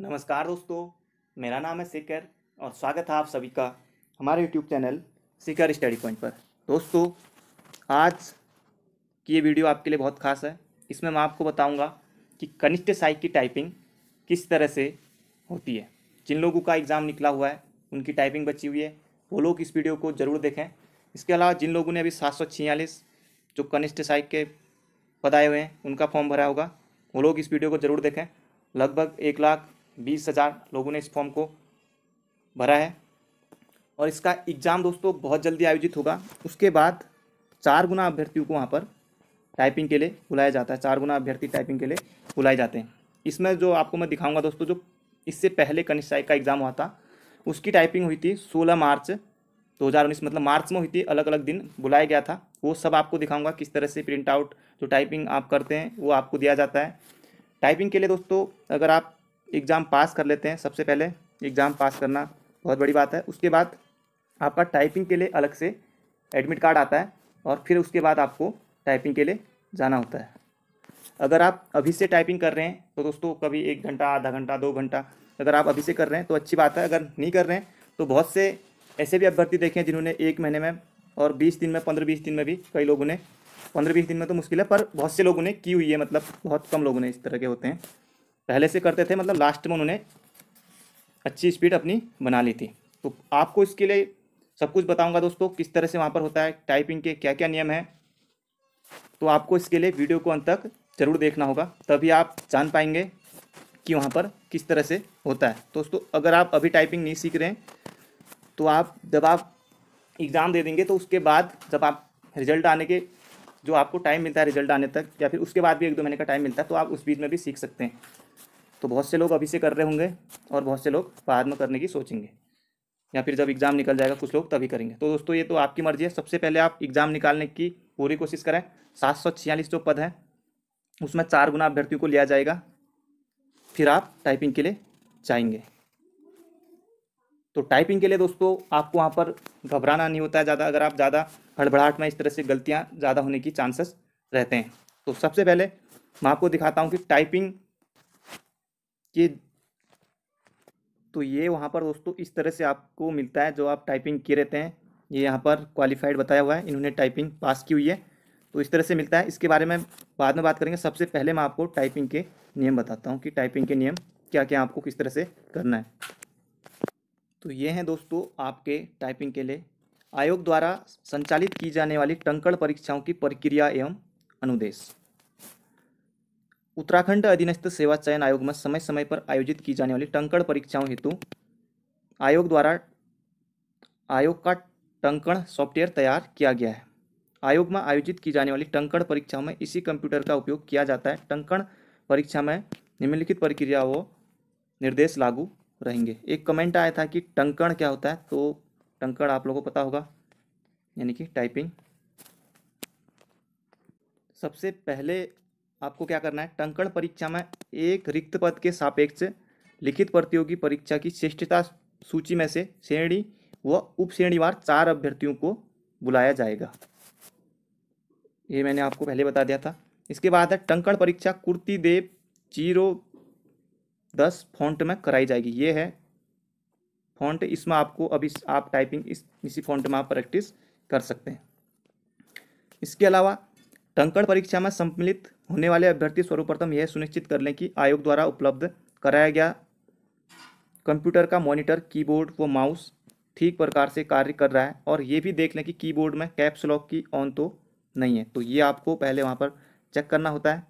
नमस्कार दोस्तों मेरा नाम है सिकर और स्वागत है आप सभी का हमारे YouTube channel Sikar study point पर दोस्तों आज की ये वीडियो आपके लिए बहुत खास है इसमें मैं आपको बताऊंगा कि कनिष्ठ साइक की टाइपिंग किस तरह से होती है जिन लोगों का एग्ज़ाम निकला हुआ है उनकी टाइपिंग बची हुई है वो लोग इस वीडियो को ज़रूर देखें इसके अलावा जिन लोगों ने अभी सात जो कनिष्ठ साइक के पद आए हुए हैं उनका फॉर्म भरा होगा वो लोग इस वीडियो को ज़रूर देखें लगभग एक लाख बीस हज़ार लोगों ने इस फॉर्म को भरा है और इसका एग्ज़ाम दोस्तों बहुत जल्दी आयोजित होगा उसके बाद चार गुना अभ्यर्थियों को वहाँ पर टाइपिंग के लिए बुलाया जाता है चार गुना अभ्यर्थी टाइपिंग के लिए बुलाए जाते हैं इसमें जो आपको मैं दिखाऊंगा दोस्तों जो इससे पहले कनिष्ठ का एग्ज़ाम हुआ था उसकी टाइपिंग हुई थी सोलह मार्च 2019 मतलब मार्च में हुई थी अलग अलग दिन बुलाया गया था वो सब आपको दिखाऊंगा किस तरह से प्रिंट आउट जो टाइपिंग आप करते हैं वो आपको दिया जाता है टाइपिंग के लिए दोस्तों अगर आप एग्ज़ाम पास कर लेते हैं सबसे पहले एग्ज़ाम पास करना बहुत बड़ी बात है उसके बाद आपका टाइपिंग के लिए अलग से एडमिट कार्ड आता है और फिर उसके बाद आपको टाइपिंग के लिए जाना होता है अगर आप अभी से टाइपिंग कर रहे हैं तो दोस्तों कभी एक घंटा आधा घंटा दो घंटा अगर आप अभी से कर रहे हैं तो अच्छी बात है अगर नहीं कर रहे हैं तो बहुत से ऐसे भी अभ्यर्थी देखे हैं जिन्होंने एक महीने में और बीस दिन में पंद्रह बीस दिन में भी कई लोगों ने पंद्रह बीस दिन में तो मुश्किल है पर बहुत से लोगों ने की हुई है मतलब बहुत कम लोगों ने इस तरह के होते हैं पहले से करते थे मतलब लास्ट में उन्होंने अच्छी स्पीड अपनी बना ली थी तो आपको इसके लिए सब कुछ बताऊंगा दोस्तों किस तरह से वहाँ पर होता है टाइपिंग के क्या क्या नियम हैं तो आपको इसके लिए वीडियो को अंत तक ज़रूर देखना होगा तभी आप जान पाएंगे कि वहाँ पर किस तरह से होता है दोस्तों अगर आप अभी टाइपिंग नहीं सीख रहे हैं तो आप जब आप एग्ज़ाम दे देंगे तो उसके बाद जब आप रिजल्ट आने के जो आपको टाइम मिलता है रिजल्ट आने तक या फिर उसके बाद भी एक दो महीने का टाइम मिलता है तो आप उस बीच में भी सीख सकते हैं तो बहुत से लोग अभी से कर रहे होंगे और बहुत से लोग बाद में करने की सोचेंगे या फिर जब एग्ज़ाम निकल जाएगा कुछ लोग तभी करेंगे तो दोस्तों ये तो आपकी मर्ज़ी है सबसे पहले आप एग्ज़ाम निकालने की पूरी कोशिश करें सात सौ छियालीस जो पद हैं उसमें चार गुना अभ्यर्थियों को लिया जाएगा फिर आप टाइपिंग के लिए जाएंगे तो टाइपिंग के लिए दोस्तों आपको वहाँ पर घबराना नहीं होता है ज़्यादा अगर आप ज़्यादा हड़बड़ाहट में इस तरह से गलतियाँ ज़्यादा होने की चांसेस रहते हैं तो सबसे पहले मैं आपको दिखाता हूँ कि टाइपिंग ये तो ये वहाँ पर दोस्तों इस तरह से आपको मिलता है जो आप टाइपिंग किए रहते हैं ये यहाँ पर क्वालिफाइड बताया हुआ है इन्होंने टाइपिंग पास की हुई है तो इस तरह से मिलता है इसके बारे में बाद में बात करेंगे सबसे पहले मैं आपको टाइपिंग के नियम बताता हूँ कि टाइपिंग के नियम क्या क्या आपको किस तरह से करना है तो ये हैं दोस्तों आपके टाइपिंग के लिए आयोग द्वारा संचालित की जाने वाली टंकड़ परीक्षाओं की प्रक्रिया एवं अनुदेश उत्तराखंड अधीनस्थ सेवा चयन आयोग में समय समय पर आयोजित की जाने वाली टंकण परीक्षाओं हेतु आयोग द्वारा आयोग का टंकण सॉफ्टवेयर तैयार किया गया है आयोग में आयोजित की जाने वाली टंकण परीक्षाओं में इसी कंप्यूटर का उपयोग किया जाता है टंकण परीक्षा में निम्नलिखित प्रक्रिया व निर्देश लागू रहेंगे एक कमेंट आया था कि टंकण क्या होता है तो टंकण आप लोगों को पता होगा यानी कि टाइपिंग सबसे पहले आपको क्या करना है टंकण परीक्षा में एक रिक्त पद के सापेक्ष लिखित प्रतियोगी परीक्षा की श्रेष्ठता सूची में से श्रेणी व उप श्रेणीवार चार अभ्यर्थियों को बुलाया जाएगा ये मैंने आपको पहले बता दिया था इसके बाद है टंकण परीक्षा कुर्ती देव जीरो दस फॉन्ट में कराई जाएगी ये है फॉन्ट इसमें आपको अभी आप टाइपिंग इस इसी फॉन्ट में आप प्रैक्टिस कर सकते हैं इसके अलावा टंकड़ परीक्षा में सम्मिलित होने वाले अभ्यर्थी सर्वप्रथम यह सुनिश्चित कर लें कि आयोग द्वारा उपलब्ध कराया गया कंप्यूटर का मॉनिटर कीबोर्ड व माउस ठीक प्रकार से कार्य कर रहा है और ये भी देख लें कि कीबोर्ड में कैप्स लॉक की ऑन तो नहीं है तो ये आपको पहले वहाँ पर चेक करना होता है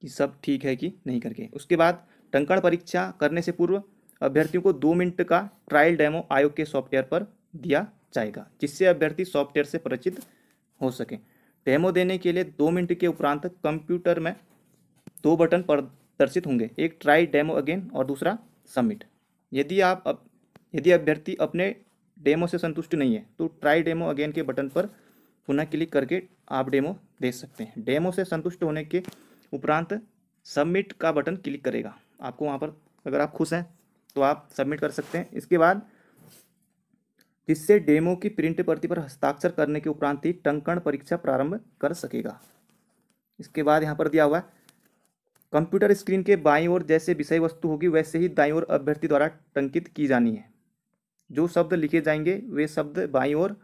कि सब ठीक है कि नहीं करके उसके बाद टंकड़ परीक्षा करने से पूर्व अभ्यर्थियों को दो मिनट का ट्रायल डेमो आयोग के सॉफ्टवेयर पर दिया जाएगा जिससे अभ्यर्थी सॉफ्टवेयर से परिचित हो सकें डेमो देने के लिए दो मिनट के उपरांत कंप्यूटर में दो बटन प्रदर्शित होंगे एक ट्राई डेमो अगेन और दूसरा सबमिट यदि आप अब यदि अभ्यर्थी अपने डेमो से संतुष्ट नहीं है तो ट्राई डेमो अगेन के बटन पर पुनः क्लिक करके आप डेमो दे सकते हैं डेमो से संतुष्ट होने के उपरांत सबमिट का बटन क्लिक करेगा आपको वहाँ पर अगर आप खुश हैं तो आप सबमिट कर सकते हैं इसके बाद जिससे डेमो की प्रिंट प्रति पर हस्ताक्षर करने के उपरांत ही टंकण परीक्षा प्रारंभ कर सकेगा इसके बाद यहाँ पर दिया हुआ है कंप्यूटर स्क्रीन के बाईं ओर जैसे विषय वस्तु होगी वैसे ही दाईं ओर अभ्यर्थी द्वारा टंकित की जानी है जो शब्द लिखे जाएंगे वे शब्द बाईं ओर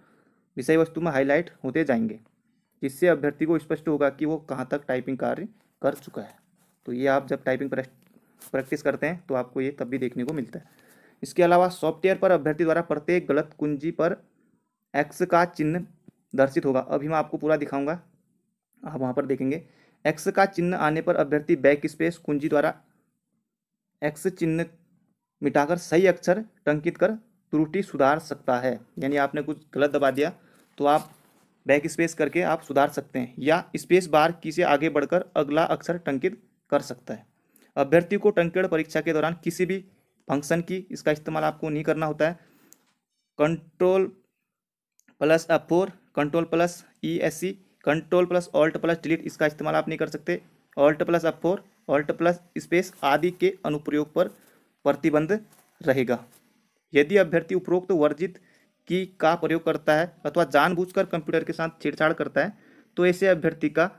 विषय वस्तु में हाईलाइट होते जाएंगे जिससे अभ्यर्थी को स्पष्ट होगा कि वो कहाँ तक टाइपिंग कार्य कर चुका है तो ये आप जब टाइपिंग प्रैक्टिस करते हैं तो आपको ये तब भी देखने को मिलता है इसके अलावा सॉफ्टवेयर पर अभ्यर्थी द्वारा प्रत्येक गलत कुंजी पर एक्स का चिन्ह दर्शित होगा अभी मैं आपको पूरा दिखाऊंगा आप वहाँ पर देखेंगे एक्स का चिन्ह आने पर अभ्यर्थी बैक स्पेस कुंजी द्वारा एक्स चिन्ह मिटाकर सही अक्षर टंकित कर त्रुटि सुधार सकता है यानी आपने कुछ गलत दबा दिया तो आप बैक स्पेस करके आप सुधार सकते हैं या स्पेस बार की से आगे बढ़कर अगला अक्षर टंकित कर सकता है अभ्यर्थी को टंकित परीक्षा के दौरान किसी भी फंक्शन की इसका इस्तेमाल आपको नहीं करना होता है control plus F four control plus E S C control plus alt plus delete इसका इस्तेमाल आप नहीं कर सकते alt plus F four alt plus space आदि के अनुप्रयोग पर प्रतिबंध रहेगा यदि अभ्यर्थी उपरोक्त तो वर्जित की का प्रयोग करता है अथवा जानबूझकर कंप्यूटर के साथ छेड़छाड़ करता है तो ऐसे अभ्यर्थी का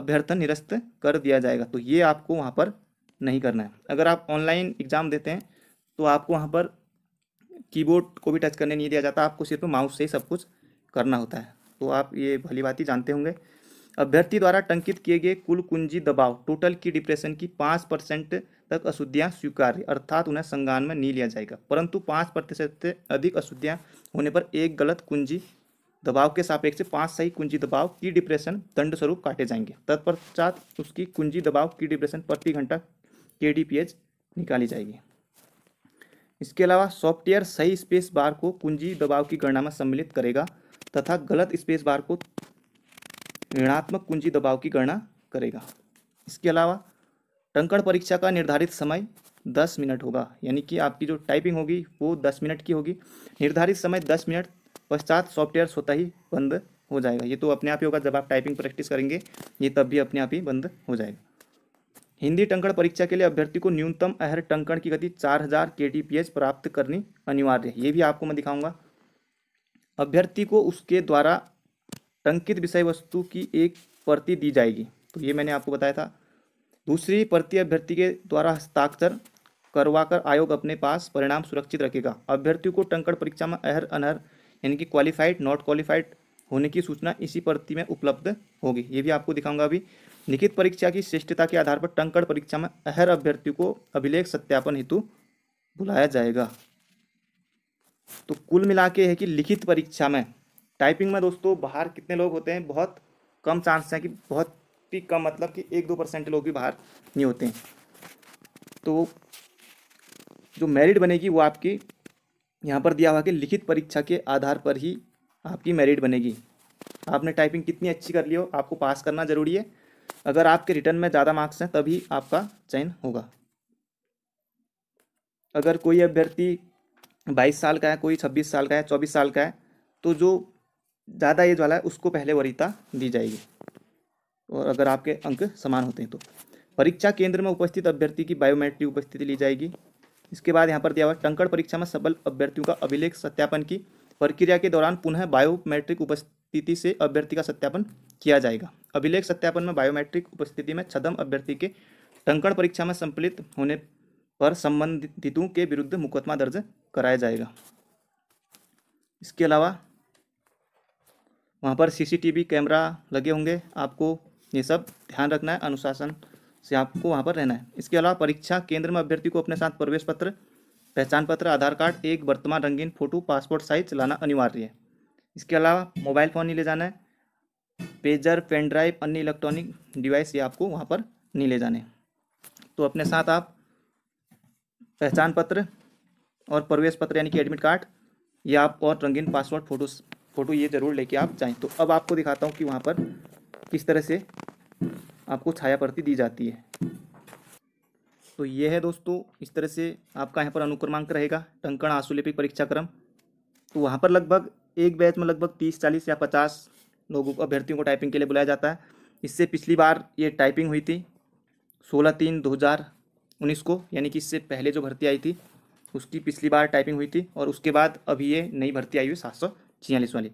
अभ्यर्थन निरस्त कर दिया जाएगा तो ये आपको वहाँ पर नहीं करना है अगर आप ऑनलाइन एग्ज़ाम देते हैं तो आपको वहाँ पर कीबोर्ड को भी टच करने नहीं दिया जाता आपको सिर्फ माउस से ही सब कुछ करना होता है तो आप ये भली बात ही जानते होंगे अभ्यर्थी द्वारा टंकित किए गए कुल कुंजी दबाव टोटल की डिप्रेशन की पाँच परसेंट तक अशुद्धियाँ स्वीकार्य अर्थात उन्हें संज्ञान में नहीं लिया जाएगा परंतु पाँच प्रतिशत से अधिक अशुद्धियाँ होने पर एक गलत कुंजी दबाव के सापेक्ष से पाँच सही कुंजी दबाव की डिप्रेशन दंड स्वरूप काटे जाएंगे तत्पश्चात उसकी कुंजी दबाव की डिप्रेशन प्रति घंटा के डी पी एच निकाली जाएगी इसके अलावा सॉफ्टवेयर सही स्पेस बार को कुंजी दबाव की गणना में सम्मिलित करेगा तथा गलत स्पेस बार को ऋणात्मक कुंजी दबाव की गणना करेगा इसके अलावा टंकण परीक्षा का निर्धारित समय दस मिनट होगा यानी कि आपकी जो टाइपिंग होगी वो दस मिनट की होगी निर्धारित समय दस मिनट पश्चात सॉफ्टवेयर स्वतः ही बंद हो जाएगा ये तो अपने आप ही होगा जब आप टाइपिंग प्रैक्टिस करेंगे ये तब भी अपने आप ही बंद हो जाएगा हिंदी टंकण परीक्षा के लिए अभ्यर्थी को न्यूनतम अहर टंकण की गति 4000 हज़ार के प्राप्त करनी अनिवार्य है ये भी आपको मैं दिखाऊंगा अभ्यर्थी को उसके द्वारा टंकित विषय वस्तु की एक प्रति दी जाएगी तो ये मैंने आपको बताया था दूसरी प्रति अभ्यर्थी के द्वारा हस्ताक्षर करवाकर आयोग अपने पास परिणाम सुरक्षित रखेगा अभ्यर्थियों को टंकण परीक्षा में अहर अनहर यानी कि क्वालिफाइड नॉट क्वालिफाइड होने की सूचना इसी प्रति में उपलब्ध होगी ये भी आपको दिखाऊंगा अभी लिखित परीक्षा की श्रेष्ठता के आधार पर टंकड़ परीक्षा में अहर अभ्यर्थी को अभिलेख सत्यापन हेतु बुलाया जाएगा तो कुल मिला के है कि लिखित परीक्षा में टाइपिंग में दोस्तों बाहर कितने लोग होते हैं बहुत कम चांस हैं कि बहुत ही कम मतलब कि एक दो परसेंट लोग भी बाहर नहीं होते हैं तो जो मेरिट बनेगी वो आपकी यहाँ पर दिया हुआ कि लिखित परीक्षा के आधार पर ही आपकी मेरिट बनेगी आपने टाइपिंग कितनी अच्छी कर ली हो आपको पास करना ज़रूरी है अगर आपके रिटर्न में ज़्यादा मार्क्स हैं तभी आपका चयन होगा अगर कोई अभ्यर्थी बाईस साल का है कोई छब्बीस साल का है चौबीस साल का है तो जो ज़्यादा एज वाला है उसको पहले वरीयता दी जाएगी और अगर आपके अंक समान होते हैं तो परीक्षा केंद्र में उपस्थित अभ्यर्थी की बायोमेट्रिक उपस्थिति ली जाएगी इसके बाद यहाँ पर दिया हुआ टंकड़ परीक्षा में सबल अभ्यर्थियों का अभिलेख सत्यापन की प्रक्रिया के दौरान पुनः बायोमेट्रिक उपस्थिति से अभ्यर्थी का सत्यापन किया जाएगा अभिलेख सत्यापन में बायोमेट्रिक उपस्थिति में छदम अभ्यर्थी के टंकण परीक्षा में संपलित होने पर संबंधितों के विरुद्ध मुकदमा दर्ज कराया जाएगा इसके अलावा वहाँ पर सीसीटीवी कैमरा लगे होंगे आपको ये सब ध्यान रखना है अनुशासन से आपको वहाँ पर रहना है इसके अलावा परीक्षा केंद्र में अभ्यर्थी को अपने साथ प्रवेश पत्र पहचान पत्र आधार कार्ड एक वर्तमान रंगीन फ़ोटो पासपोर्ट साइज लाना अनिवार्य है इसके अलावा मोबाइल फ़ोन नहीं ले जाना है पेजर पेन ड्राइव अन्य इलेक्ट्रॉनिक डिवाइस ये आपको वहाँ पर नहीं ले जाने तो अपने साथ आप पहचान पत्र और प्रवेश पत्र यानी कि एडमिट कार्ड या आप और रंगीन पासवर्ड फ़ोटो फ़ोटो ये ज़रूर लेके आप जाएँ तो अब आपको दिखाता हूँ कि वहाँ पर किस तरह से आपको छाया प्रति दी जाती है तो ये है दोस्तों इस तरह से आपका यहाँ पर अनुक्रमांक रहेगा टंकण आंसुलिपिक परीक्षा क्रम तो वहाँ पर लगभग एक बैच में लगभग तीस चालीस या पचास लोगों को अभ्यर्थियों को टाइपिंग के लिए बुलाया जाता है इससे पिछली बार ये टाइपिंग हुई थी सोलह तीन दो हज़ार उन्नीस को यानी कि इससे पहले जो भर्ती आई थी उसकी पिछली बार टाइपिंग हुई थी और उसके बाद अभी ये नई भर्ती आई हुई सात सौ छियालीस वाली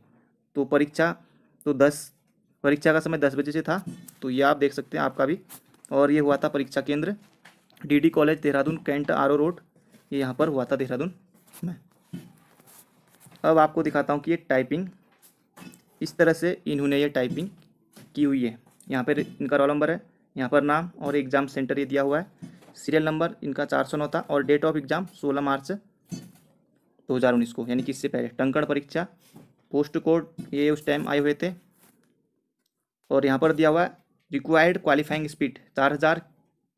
तो परीक्षा तो दस परीक्षा का समय दस बजे से था तो ये आप देख सकते हैं आपका भी और ये हुआ था परीक्षा केंद्र DD college Dehradun cantt R road ये यहाँ पर हुआ था देहरादून में अब आपको दिखाता हूँ कि ये टाइपिंग इस तरह से इन्होंने ये टाइपिंग की हुई है यहाँ पर इनका रोल नंबर है यहाँ पर नाम और एग्ज़ाम सेंटर ये दिया हुआ है सीरियल नंबर इनका चार सौ नौ था और डेट ऑफ एग्ज़ाम सोलह मार्च दो हज़ार उन्नीस को यानी कि इससे पहले टंकण परीक्षा पोस्ट कोड ये उस टाइम आए हुए थे और यहाँ पर दिया हुआ है रिक्वायर्ड क्वालिफाइंग स्पीड चार हज़ार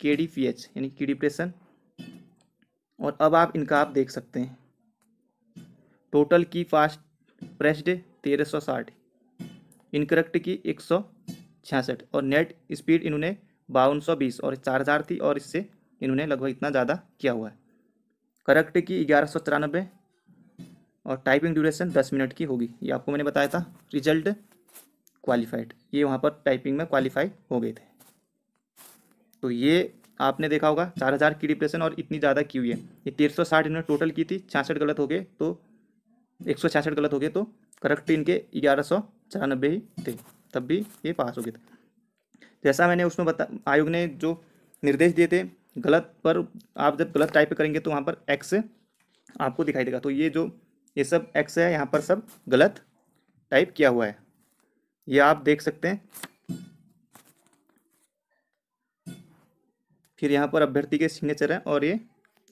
के डी पी एच यानी की डिप्रेशन और अब आप इनका आप देख सकते हैं टोटल की फास्ट प्रेस्ड तेरह सौ साठ इनकरेक्ट की एक सौ छियासठ और नेट स्पीड इन्होंने बावन सौ बीस और चार हज़ार थी और इससे इन्होंने लगभग इतना ज़्यादा किया हुआ है करेक्ट की ग्यारह सौ तिरानबे और टाइपिंग ड्यूरेशन दस मिनट की होगी ये आपको मैंने बताया था रिजल्ट क्वालिफाइड ये वहाँ पर टाइपिंग में क्वालिफाई हो गए थे तो ये आपने देखा होगा चार हज़ार की डिप्रेशन और इतनी ज़्यादा क्यों है ये तेरह सौ साठ इन्होंने टोटल की थी छियासठ गलत हो गए तो एक सौ छियासठ गलत हो गए तो करेक्ट इनके ग्यारह सौ चौरानबे ही थे तब भी ये पास हो गए थे जैसा मैंने उसमें बता आयोग ने जो निर्देश दिए थे गलत पर आप जब गलत टाइप करेंगे तो वहाँ पर एक्स आपको दिखाई देगा तो ये जो ये सब एक्स है यहाँ पर सब गलत टाइप किया हुआ है ये आप देख सकते हैं फिर यहाँ पर अभ्यर्थी के सिग्नेचर हैं और ये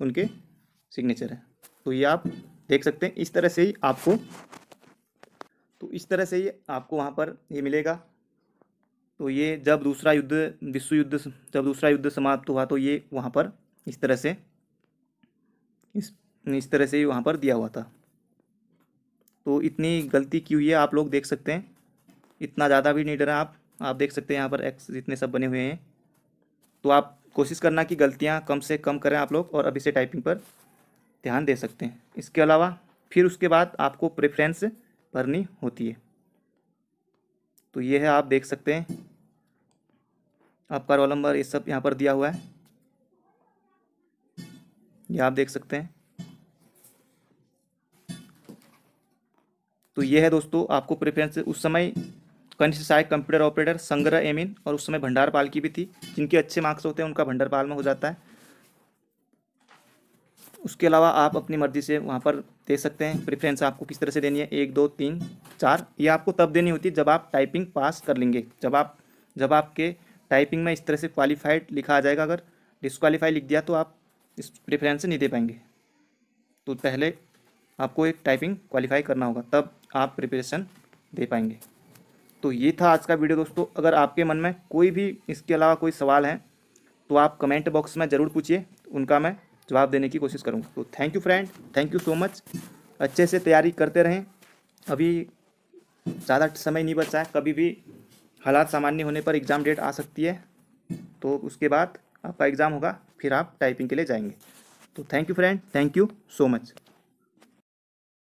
उनके सिग्नेचर हैं तो ये आप देख सकते हैं इस तरह से ही आपको तो इस तरह से ही आपको वहाँ पर ये मिलेगा तो ये जब दूसरा युद्ध विश्व युद्ध जब दूसरा युद्ध समाप्त हुआ तो ये वहाँ पर इस तरह से इस इस तरह से ही वहाँ पर दिया हुआ था तो इतनी गलती की हुई है आप लोग देख सकते हैं इतना ज़्यादा भी नहीं डरा आप आप देख सकते हैं यहाँ पर एक्स जितने सब बने हुए हैं तो आप कोशिश करना कि गलतियाँ कम से कम करें आप लोग और अभी से टाइपिंग पर ध्यान दे सकते हैं इसके अलावा फिर उसके बाद आपको प्रेफरेंस भरनी होती है तो ये है आप देख सकते हैं आपका रोल नंबर ये सब यहाँ पर दिया हुआ है ये आप देख सकते हैं तो ये है दोस्तों आपको प्रेफरेंस उस समय कनिष्ठ सहायक कंप्यूटर ऑपरेटर संग्रह एमिन और उस समय भंडारपाल की भी थी जिनके अच्छे मार्क्स होते हैं उनका भंडारपाल में हो जाता है उसके अलावा आप अपनी मर्जी से वहाँ पर दे सकते हैं प्रेफरेंस आपको किस तरह से देनी है एक दो तीन चार ये आपको तब देनी होती है जब आप टाइपिंग पास कर लेंगे जब आप जब आपके टाइपिंग में इस तरह से क्वालिफाइड लिखा आ जाएगा अगर डिसक्वालीफाई लिख दिया तो आप इस प्रेफरेंस नहीं दे पाएंगे तो पहले आपको एक टाइपिंग क्वालिफाई करना होगा तब आप प्रिपरेशन दे पाएंगे तो ये था आज का वीडियो दोस्तों अगर आपके मन में कोई भी इसके अलावा कोई सवाल है तो आप कमेंट बॉक्स में ज़रूर पूछिए उनका मैं जवाब देने की कोशिश करूँगा तो thank you friend thank you so much अच्छे से तैयारी करते रहें अभी ज़्यादा समय नहीं बचा है कभी भी हालात सामान्य होने पर एग्ज़ाम डेट आ सकती है तो उसके बाद आपका एग्ज़ाम होगा फिर आप टाइपिंग के लिए जाएंगे तो thank you friend thank you so much